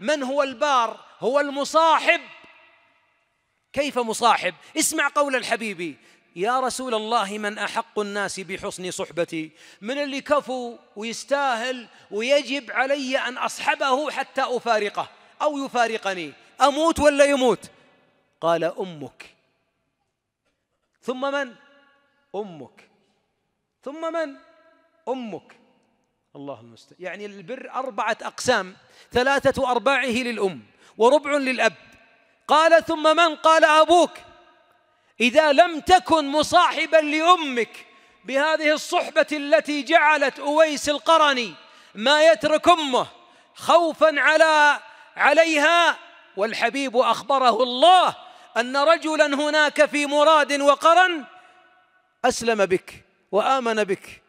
من هو البار هو المصاحب كيف مصاحب اسمع قول الحبيبي يا رسول الله من احق الناس بحسن صحبتي من اللي كفو ويستاهل ويجب علي ان اصحبه حتى افارقه او يفارقني اموت ولا يموت قال امك ثم من امك ثم من امك الله المستعان يعني البر أربعة أقسام ثلاثة أرباعه للأم وربع للأب قال ثم من قال أبوك إذا لم تكن مصاحبا لأمك بهذه الصحبة التي جعلت أويس القرني ما يترك أمه خوفا على عليها والحبيب أخبره الله أن رجلا هناك في مراد وقرن أسلم بك وآمن بك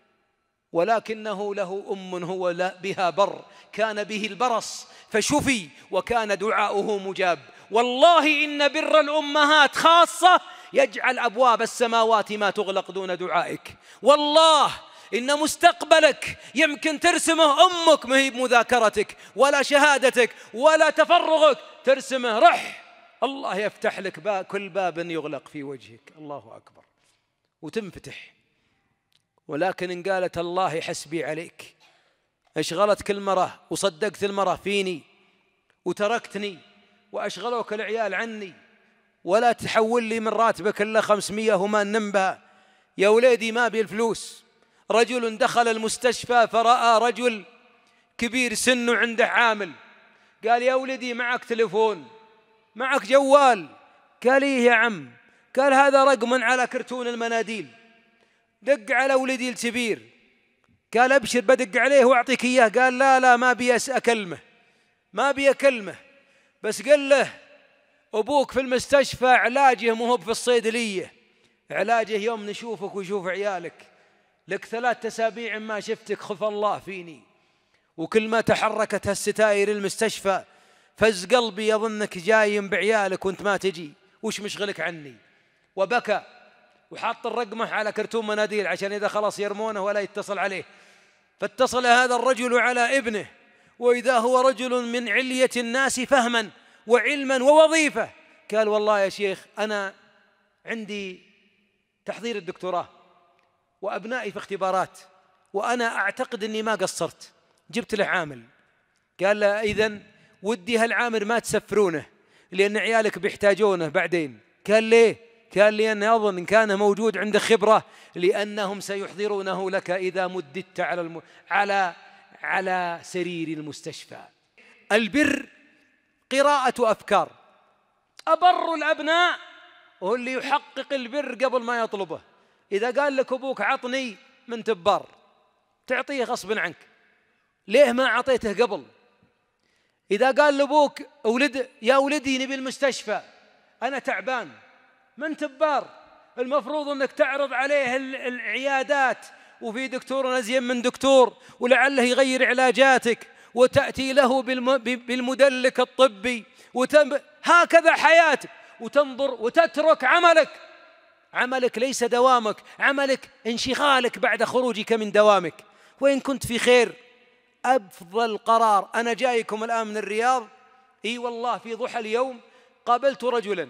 ولكنه له أم هو بها بر كان به البرص فشفي وكان دعاؤه مجاب والله إن بر الأمهات خاصة يجعل أبواب السماوات ما تغلق دون دعائك والله إن مستقبلك يمكن ترسمه أمك ما هي بمذاكرتك ولا شهادتك ولا تفرغك ترسمه رح الله يفتح لك باب كل باب يغلق في وجهك الله أكبر وتنفتح ولكن إن قالت الله حسبي عليك أشغلتك المرأة وصدقت المرأة فيني وتركتني وأشغلوك العيال عني ولا تحول لي من راتبك إلا خمسمية وما ننم بها يا وليدي ما بي الفلوس رجل دخل المستشفى فرأى رجل كبير سنه عنده عامل قال يا ولدي معك تلفون معك جوال قال إيه يا عم قال هذا رقم على كرتون المناديل دق على ولدي الكبير قال ابشر بدق عليه واعطيك اياه قال لا لا ما ابي اكلمه ما ابي اكلمه بس قل له ابوك في المستشفى علاجه مو في الصيدليه علاجه يوم نشوفك ويشوف عيالك لك ثلاث اسابيع ما شفتك خف الله فيني وكل ما تحركت هالستاير المستشفى فز قلبي يظنك جاي بعيالك وانت ما تجي وش مشغلك عني وبكى وحاط الرقمه على كرتون مناديل عشان إذا خلاص يرمونه ولا يتصل عليه فاتصل هذا الرجل على ابنه وإذا هو رجل من علية الناس فهما وعلما ووظيفة قال والله يا شيخ أنا عندي تحضير الدكتوراه وأبنائي في اختبارات وأنا أعتقد أني ما قصرت جبت له عامل قال له إذا ودي هالعامل ما تسفرونه لأن عيالك بيحتاجونه بعدين قال ليه كان لأن أظن كان موجود عنده خبرة لأنهم سيحضرونه لك إذا مددت على الم... على على سرير المستشفى البر قراءة أفكار أبر الأبناء هو اللي يحقق البر قبل ما يطلبه إذا قال لك أبوك عطني من تبار تعطيه غصب عنك ليه ما أعطيته قبل إذا قال لأبوك أولد يا ولدي نبي المستشفى أنا تعبان من تبار المفروض انك تعرض عليه العيادات وفي دكتور ازين من دكتور ولعله يغير علاجاتك وتاتي له بالمدلك الطبي وتم هكذا حياتك وتنظر وتترك عملك عملك ليس دوامك عملك انشغالك بعد خروجك من دوامك وإن كنت في خير أفضل قرار أنا جايكم الآن من الرياض إي والله في ضحى اليوم قابلت رجلا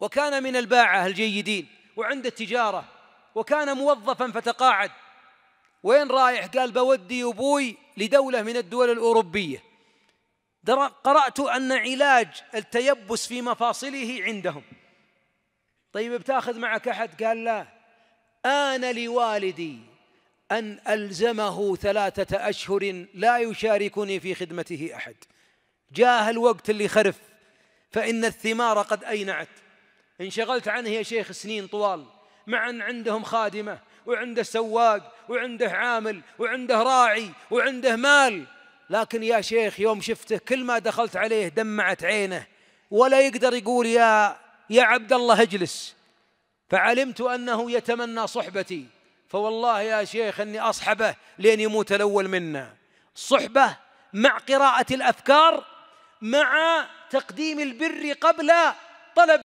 وكان من الباعة الجيدين وعنده تجارة وكان موظفا فتقاعد وين رايح قال بودي أبوي لدولة من الدول الأوروبية قرأت أن علاج التيبس في مفاصله عندهم طيب بتاخذ معك أحد قال لا آن لوالدي أن ألزمه ثلاثة أشهر لا يشاركني في خدمته أحد جاه الوقت اللي خرف فإن الثمار قد أينعت انشغلت عنه يا شيخ سنين طوال مع أن عندهم خادمة وعنده سواق وعنده عامل وعنده راعي وعنده مال لكن يا شيخ يوم شفته كل ما دخلت عليه دمعت عينه ولا يقدر يقول يا يا عبد الله اجلس فعلمت أنه يتمنى صحبتي فوالله يا شيخ أني أصحبه لين يموت الأول منا صحبه مع قراءة الأفكار مع تقديم البر قبل طلب